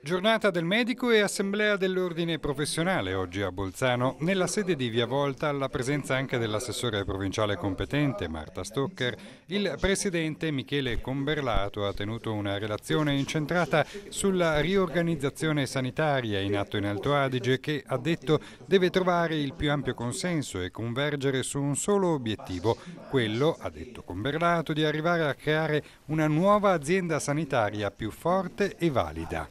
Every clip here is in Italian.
Giornata del medico e assemblea dell'ordine professionale oggi a Bolzano, nella sede di Via Volta, alla presenza anche dell'assessore provinciale competente Marta Stocker, il presidente Michele Comberlato ha tenuto una relazione incentrata sulla riorganizzazione sanitaria in atto in Alto Adige che, ha detto, deve trovare il più ampio consenso e convergere su un solo obiettivo, quello, ha detto Comberlato, di arrivare a creare una nuova azienda sanitaria più forte e valida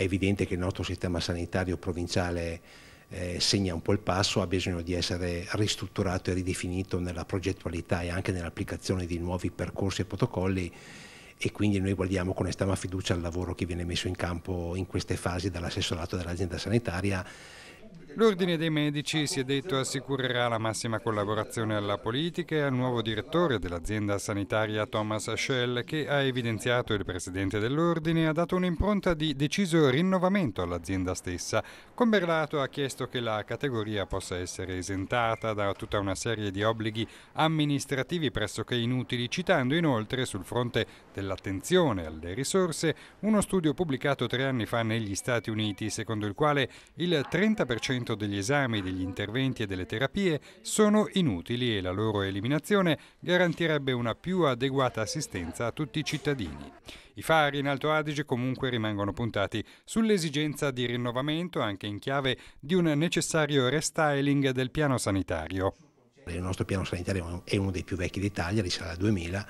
è evidente che il nostro sistema sanitario provinciale eh, segna un po' il passo, ha bisogno di essere ristrutturato e ridefinito nella progettualità e anche nell'applicazione di nuovi percorsi e protocolli e quindi noi guardiamo con estrema fiducia al lavoro che viene messo in campo in queste fasi dall'assessorato dell'azienda sanitaria L'Ordine dei Medici si è detto assicurerà la massima collaborazione alla politica e al nuovo direttore dell'azienda sanitaria Thomas Schell che ha evidenziato il presidente dell'Ordine ha dato un'impronta di deciso rinnovamento all'azienda stessa. Comberlato ha chiesto che la categoria possa essere esentata da tutta una serie di obblighi amministrativi pressoché inutili, citando inoltre sul fronte dell'attenzione alle risorse uno studio pubblicato tre anni fa negli Stati Uniti secondo il quale il 30% centro degli esami, degli interventi e delle terapie sono inutili e la loro eliminazione garantirebbe una più adeguata assistenza a tutti i cittadini. I fari in Alto Adige comunque rimangono puntati sull'esigenza di rinnovamento anche in chiave di un necessario restyling del piano sanitario. Il nostro piano sanitario è uno dei più vecchi d'Italia, risale al 2000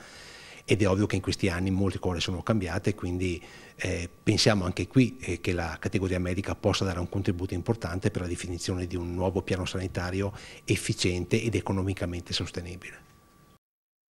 ed è ovvio che in questi anni molte cose sono cambiate, quindi eh, pensiamo anche qui eh, che la categoria medica possa dare un contributo importante per la definizione di un nuovo piano sanitario efficiente ed economicamente sostenibile.